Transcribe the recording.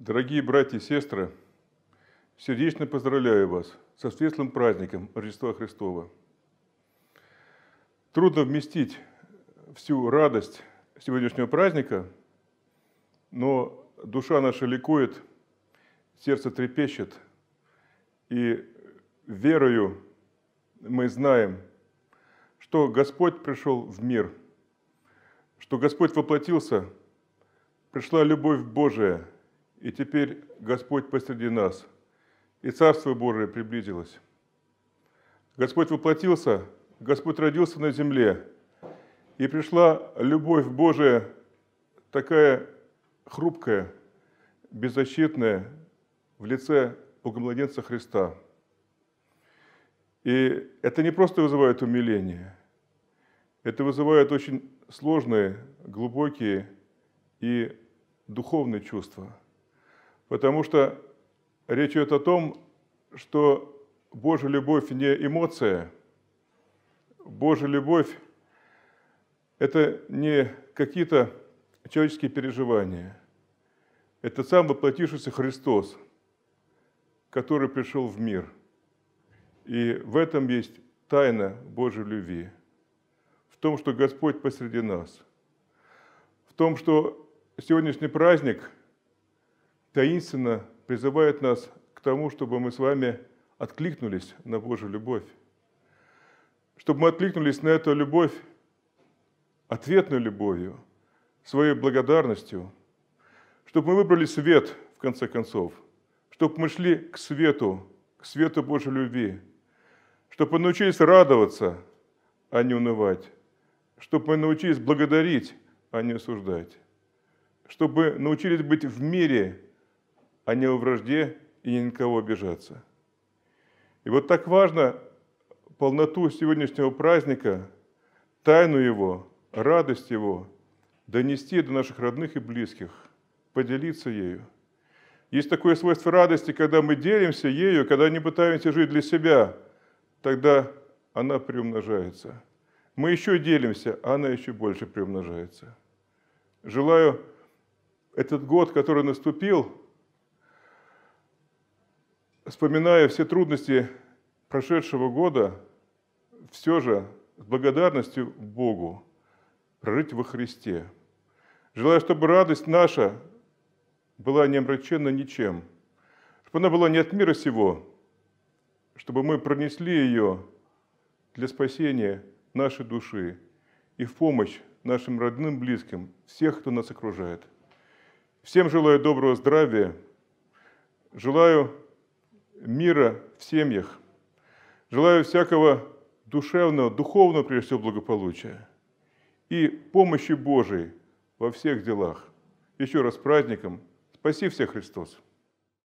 Дорогие братья и сестры, сердечно поздравляю вас со светлым праздником Рождества Христова. Трудно вместить всю радость сегодняшнего праздника, но душа наша ликует, сердце трепещет, и верою мы знаем, что Господь пришел в мир, что Господь воплотился, пришла любовь Божия – и теперь Господь посреди нас, и Царство Божие приблизилось. Господь воплотился, Господь родился на земле, и пришла любовь Божия, такая хрупкая, беззащитная, в лице Богомладенца Христа. И это не просто вызывает умиление, это вызывает очень сложные, глубокие и духовные чувства – Потому что речь идет о том, что Божья любовь не эмоция, Божья любовь – это не какие-то человеческие переживания. Это сам воплотившийся Христос, который пришел в мир. И в этом есть тайна Божьей любви, в том, что Господь посреди нас, в том, что сегодняшний праздник – таинственно призывает нас к тому, чтобы мы с вами откликнулись на Божью любовь. Чтобы мы откликнулись на эту любовь ответной любовью, своей благодарностью. Чтобы мы выбрали свет, в конце концов. Чтобы мы шли к свету, к свету Божьей любви. Чтобы мы научились радоваться, а не унывать. Чтобы мы научились благодарить, а не осуждать. Чтобы мы научились быть в мире а не о вражде и ни на кого обижаться. И вот так важно полноту сегодняшнего праздника, тайну его, радость его донести до наших родных и близких, поделиться ею. Есть такое свойство радости, когда мы делимся ею, когда не пытаемся жить для себя, тогда она приумножается. Мы еще делимся, а она еще больше приумножается. Желаю этот год, который наступил, вспоминая все трудности прошедшего года, все же с благодарностью Богу прожить во Христе. Желаю, чтобы радость наша была не омрачена ничем, чтобы она была не от мира сего, чтобы мы пронесли ее для спасения нашей души и в помощь нашим родным, близким, всех, кто нас окружает. Всем желаю доброго здравия, желаю мира в семьях. Желаю всякого душевного, духовного, прежде всего, благополучия и помощи Божией во всех делах. Еще раз праздником. Спаси всех, Христос!